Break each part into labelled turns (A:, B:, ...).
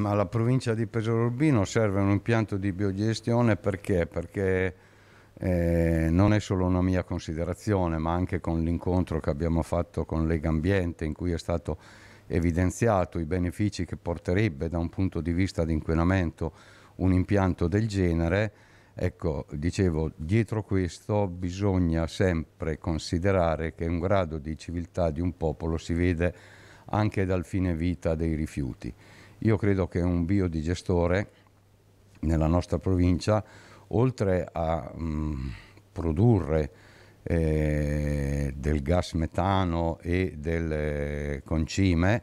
A: ma alla provincia di Pesaro Urbino serve un impianto di biogestione perché? Perché eh, non è solo una mia considerazione, ma anche con l'incontro che abbiamo fatto con Lega Ambiente in cui è stato evidenziato i benefici che porterebbe da un punto di vista di inquinamento un impianto del genere, ecco, dicevo, dietro questo bisogna sempre considerare che un grado di civiltà di un popolo si vede anche dal fine vita dei rifiuti. Io credo che un biodigestore nella nostra provincia, oltre a mh, mm, produrre eh, del gas metano e del eh, concime,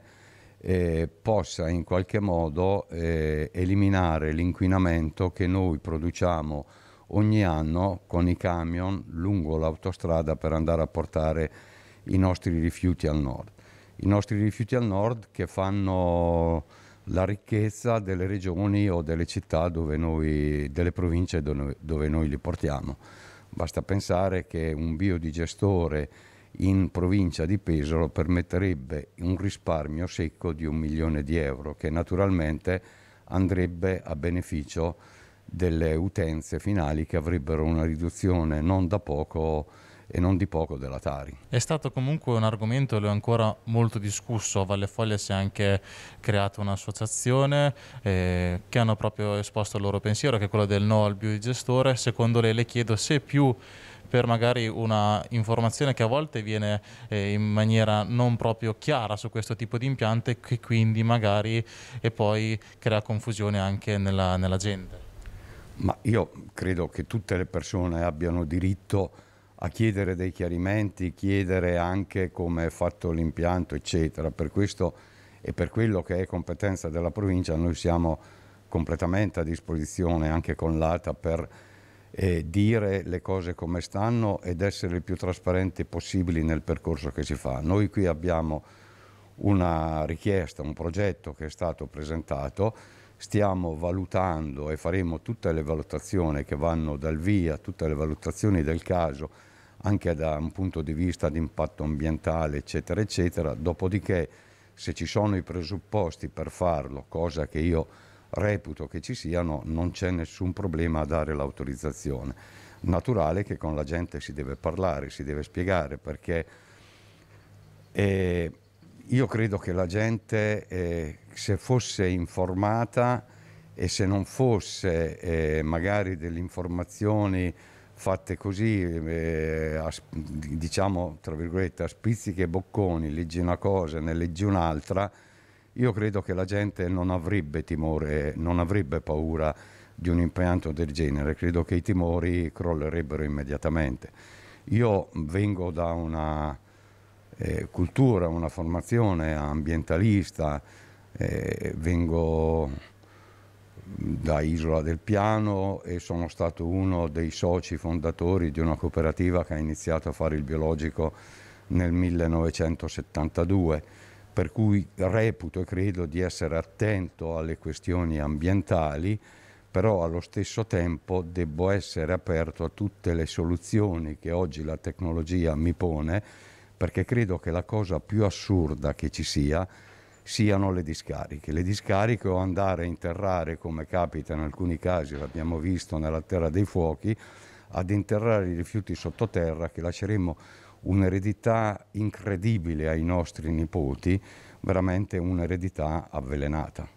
A: eh, possa in qualche modo eh, eliminare l'inquinamento che noi produciamo ogni anno con i camion lungo l'autostrada per andare a portare i nostri rifiuti al nord. I nostri rifiuti al nord che fanno la ricchezza delle regioni o delle città dove noi, delle province dove, dove noi li portiamo. Basta pensare che un biodigestore in provincia di Pesaro permetterebbe un risparmio secco di un milione di euro che naturalmente andrebbe a beneficio delle utenze finali che avrebbero una riduzione non da poco e non di poco della Tari.
B: È stato comunque un argomento, lo è ancora molto discusso, a Valle Foglia si è anche creata un'associazione eh, che hanno proprio esposto il loro pensiero, che è quello del no al biodigestore, secondo lei le chiedo se più per magari una informazione che a volte viene eh, in maniera non proprio chiara su questo tipo di impianto e che quindi magari e poi crea confusione anche nella, nella gente.
A: Ma io credo che tutte le persone abbiano diritto a a chiedere dei chiarimenti, chiedere anche come è fatto l'impianto, eccetera. Per questo e per quello che è competenza della provincia noi siamo completamente a disposizione anche con l'ATA per eh, dire le cose come stanno ed essere il più trasparenti possibili nel percorso che si fa. Noi qui abbiamo una richiesta, un progetto che è stato presentato, stiamo valutando e faremo tutte le valutazioni che vanno dal via, tutte le valutazioni del caso anche da un punto di vista di impatto ambientale, eccetera, eccetera. Dopodiché, se ci sono i presupposti per farlo, cosa che io reputo che ci siano, non c'è nessun problema a dare l'autorizzazione. Naturale che con la gente si deve parlare, si deve spiegare perché eh, io credo che la gente eh, se fosse informata e se non fosse eh, magari delle informazioni fatte così, eh, a, diciamo tra virgolette, a spizziche e bocconi, leggi una cosa, ne leggi un'altra, io credo che la gente non avrebbe timore, non avrebbe paura di un impianto del genere, credo che i timori crollerebbero immediatamente. Io vengo da una eh, cultura, una formazione ambientalista, eh, vengo da Isola del Piano e sono stato uno dei soci fondatori di una cooperativa che ha iniziato a fare il biologico nel 1972, per cui reputo e credo di essere attento alle questioni ambientali, però allo stesso tempo debbo essere aperto a tutte le soluzioni che oggi la tecnologia mi pone, perché credo che la cosa più assurda che ci sia siano le discariche. Le discariche o andare a interrare, come capita in alcuni casi, l'abbiamo visto nella Terra dei Fuochi, ad interrare i rifiuti sottoterra che lasceremo un'eredità incredibile ai nostri nipoti, veramente un'eredità avvelenata.